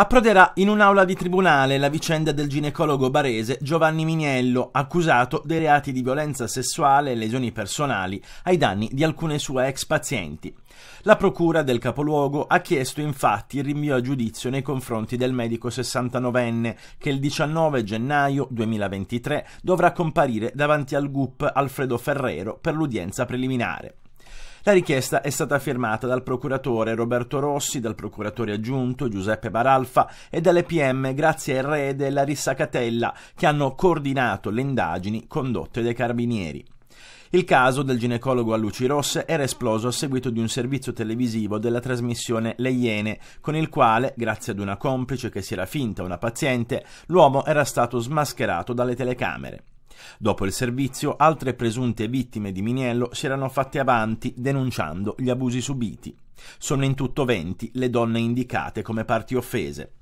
Approderà in un'aula di tribunale la vicenda del ginecologo barese Giovanni Miniello, accusato dei reati di violenza sessuale e lesioni personali ai danni di alcune sue ex pazienti. La procura del capoluogo ha chiesto infatti il rinvio a giudizio nei confronti del medico 69enne che il 19 gennaio 2023 dovrà comparire davanti al GUP Alfredo Ferrero per l'udienza preliminare. La richiesta è stata firmata dal procuratore Roberto Rossi, dal procuratore aggiunto Giuseppe Baralfa e dalle PM Grazia Errede e Larissa Catella, che hanno coordinato le indagini condotte dai carabinieri. Il caso del ginecologo a luci rosse era esploso a seguito di un servizio televisivo della trasmissione Le Iene, con il quale, grazie ad una complice che si era finta una paziente, l'uomo era stato smascherato dalle telecamere. Dopo il servizio, altre presunte vittime di Miniello si erano fatte avanti denunciando gli abusi subiti. Sono in tutto 20 le donne indicate come parti offese.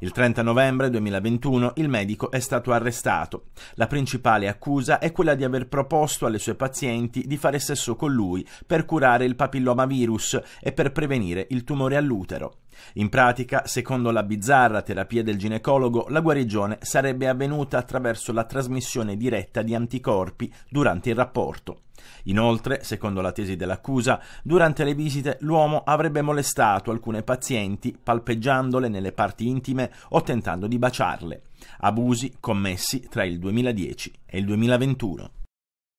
Il 30 novembre 2021 il medico è stato arrestato. La principale accusa è quella di aver proposto alle sue pazienti di fare sesso con lui per curare il papillomavirus e per prevenire il tumore all'utero. In pratica, secondo la bizzarra terapia del ginecologo, la guarigione sarebbe avvenuta attraverso la trasmissione diretta di anticorpi durante il rapporto. Inoltre, secondo la tesi dell'accusa, durante le visite l'uomo avrebbe molestato alcune pazienti palpeggiandole nelle parti intime o tentando di baciarle. Abusi commessi tra il 2010 e il 2021.